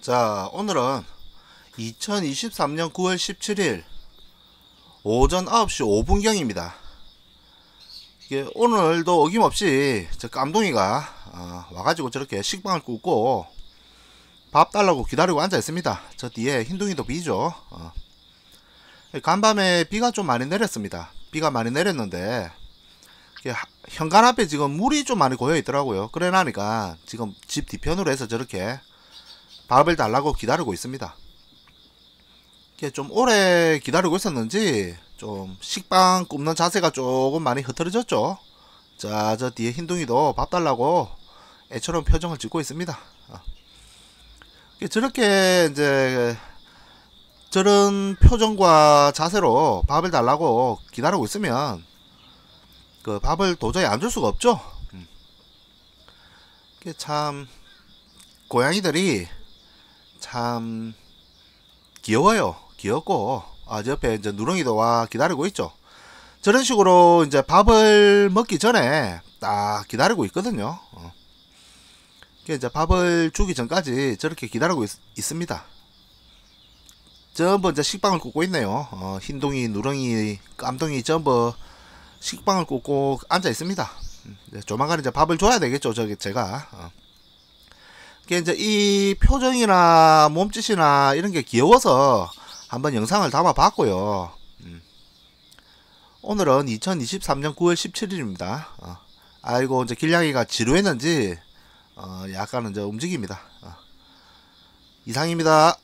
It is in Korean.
자 오늘은 2023년 9월 17일 오전 9시 5분경입니다 이게 오늘도 어김없이 저 깜둥이가 어, 와가지고 저렇게 식빵을 굽고 밥 달라고 기다리고 앉아 있습니다 저 뒤에 흰둥이도 비죠 어. 간밤에 비가 좀 많이 내렸습니다 비가 많이 내렸는데 현관 앞에 지금 물이 좀 많이 고여 있더라고요 그래 나니까 지금 집 뒤편으로 해서 저렇게 밥을 달라고 기다리고 있습니다. 이게 좀 오래 기다리고 있었는지 좀 식빵 굽는 자세가 조금 많이 흐트러졌죠. 자, 저 뒤에 흰둥이도 밥 달라고 애처럼 표정을 짓고 있습니다. 어. 저렇게 이제 저런 표정과 자세로 밥을 달라고 기다리고 있으면 그 밥을 도저히 안 줄 수가 없죠. 음. 참 고양이들이 참 귀여워요. 귀엽고 아, 옆에 이제 누렁이도 와 기다리고 있죠. 저런 식으로 이제 밥을 먹기 전에 딱 기다리고 있거든요. 어. 이제 밥을 주기 전까지 저렇게 기다리고 있, 습니다 전부 이제 식빵을 굽고 있네요. 어, 흰둥이, 누렁이, 깜둥이 전부 식빵을 굽고 앉아 있습니다. 음, 이제 조만간 이제 밥을 줘야 되겠죠. 저기 제가. 어. 게 이제 이 표정이나 몸짓이나 이런 게 귀여워서 한번 영상을 담아봤고요. 음. 오늘은 2023년 9월 17일입니다. 어. 아이고 이제 길냥이가 지루했는지 어, 약간 이제 움직입니다. 어. 이상입니다.